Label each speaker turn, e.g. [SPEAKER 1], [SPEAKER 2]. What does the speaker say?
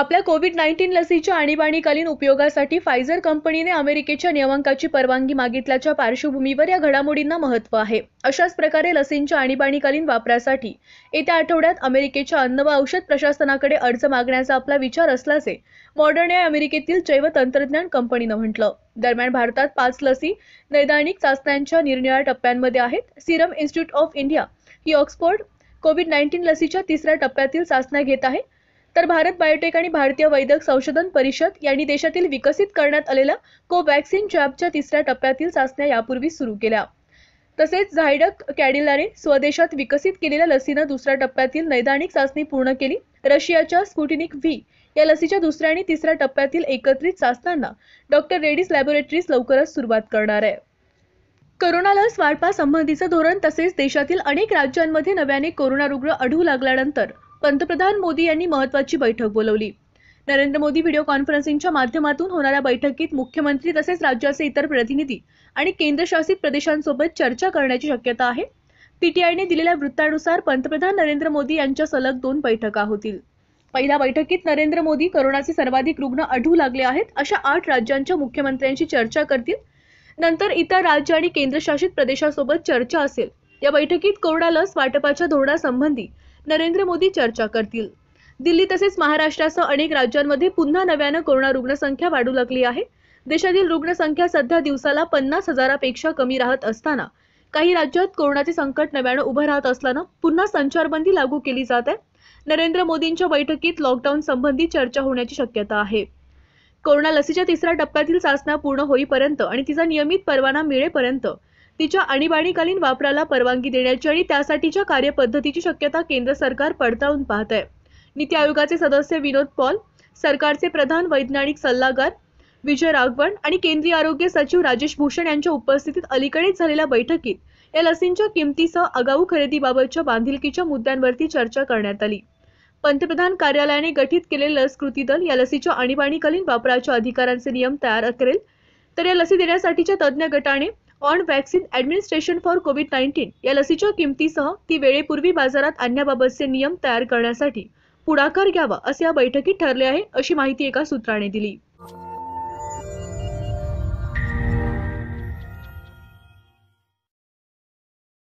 [SPEAKER 1] आपल्या Covid nineteen लसीच्या आणीबाणीकालीन उपयोगासाठी फायझर कंपनीने अमेरिकेच्या नियमांकाची परवानगी मागितल्याच्या पार्श्वभूमीवर या घडामोडींना महत्त्व आहे अशाच प्रकारे लसींच्या आणीबाणीकालीन वापरासाठी येत्या आठवड्यात अमेरिकेच्या अन्न व औषध प्रशासनाकडे अर्ज मागण्याचा आपला विचार असल्याचे मॉडर्न या अमेरिकेतील जैव तंत्रज्ञान कंपनीनं म्हटलं दरम्यान भारतात पाच लसी नैदानिक चाचण्यांच्या निरनिळ्या टप्प्यांमध्ये आहेत सिरम इन्स्टिट्यूट ऑफ इंडिया ही ऑक्सफोर्ड कोविड नाईन्टीन लसीच्या तिसऱ्या टप्प्यातील चाचण्या घेत आहे तर भारत बायोटेक आणि भारतीय वैद्यक संशोधन परिषद यांनी देशातील विकसित करण्यात आलेल्या कोवॅक्सिन जॅबच्या तिसऱ्या टप्प्यातील चाचण्या यापूर्वी सुरू केल्या तसेच झायडक कॅडिलाने स्वदेशात विकसित केलेल्या लसीनं दुसऱ्या टप्प्यातील नैदानिक चाचणी पूर्ण केली रशियाच्या स्कुटनिक व्ही या लसीच्या दुसऱ्या आणि तिसऱ्या टप्प्यातील एकत्रित चाचण्यांना डॉक्टर रेडीज लॅबोरेटरीज लवकरच सुरुवात करणार आहे कोरोना लस वाढपासंबंधीचं धोरण तसेच देशातील अनेक राज्यांमध्ये नव्याने कोरोना रुग्ण आढळू लागल्यानंतर पंतप्रधान मोदी यांनी महत्वाची बैठक बोलवली नरेंद्र मोदी व्हिडिओ कॉन्फरन्सिंगच्या माध्यमातून होणाऱ्या बैठकीत मुख्यमंत्री तसेच राज्याचे इतर प्रतिनिधी आणि केंद्रशासित प्रदेशांसोबत चर्चा करण्याची शक्यता आहे पीटीआयने दिलेल्या वृत्तानुसार पंतप्रधान नरेंद्र मोदी यांच्या सलग दोन बैठका होतील पहिल्या बैठकीत नरेंद्र मोदी करोनाचे सर्वाधिक रुग्ण आढळू लागले आहेत अशा आठ राज्यांच्या मुख्यमंत्र्यांशी चर्चा करतील नंतर इतर राज्य आणि केंद्रशासित प्रदेशासोबत चर्चा असेल या बैठकीत कोरोना लस वाटपाच्या धोरणासंबंधी नरेंद्र मोदी चर्चा करतील दिल्ली तसेच महाराष्ट्रासह अनेक राज्यांमध्ये पुन्हा नव्यानं कोरोना रुग्णसंख्या वाढू लागली आहे देशातील रुग्णसंख्या सध्या दिवसाला पन्नास हजारापेक्षा कमी राहत असताना काही राज्यात कोरोनाचे संकट नव्यानं उभं राहत असल्यानं पुन्हा संचारबंदी लागू केली जात आहे नरेंद्र मोदींच्या बैठकीत लॉकडाऊन संबंधी चर्चा होण्याची शक्यता आहे कोरोना लसीच्या तिसऱ्या टप्प्यातील चाचण्या पूर्ण होईपर्यंत आणि तिचा नियमित परवाना मिळेपर्यंत तिच्या आणीबाणीकालीन वापराला परवानगी देण्याची आणि त्यासाठीच्या कार्यपद्धतीची शक्यता केंद्र सरकार पडताळून पाहत आहे नीती आयोगाचे सदस्य विनोद पॉल सरकारचे प्रधान वैज्ञानिक सल्लागार विजय राघवण आणि केंद्रीय आरोग्य सचिव राजेश भूषण यांच्या उपस्थितीत अलीकडेच झालेल्या बैठकीत या लसींच्या किमतीसह आगाऊ खरेदीबाबतच्या बांधिलकीच्या मुद्द्यांवरती चर्चा करण्यात आली पंतप्रधान कार्यालयाने गठीत केलेले लस कृती दल या लसीच्या आणीबाणीकालीन वापराच्या अधिकारांचे नियम तयार करेल तर या लसी देण्यासाठीच्या तज्ज्ञ गटाने on vaccine administration for Covid nineteen या लसीच्या किमतीसह ती वेळेपूर्वी बाजारात आणण्याबाबतचे नियम तयार करण्यासाठी पुढाकार घ्यावा असे या बैठकीत ठरले आहे अशी माहिती एका सूत्राने दिली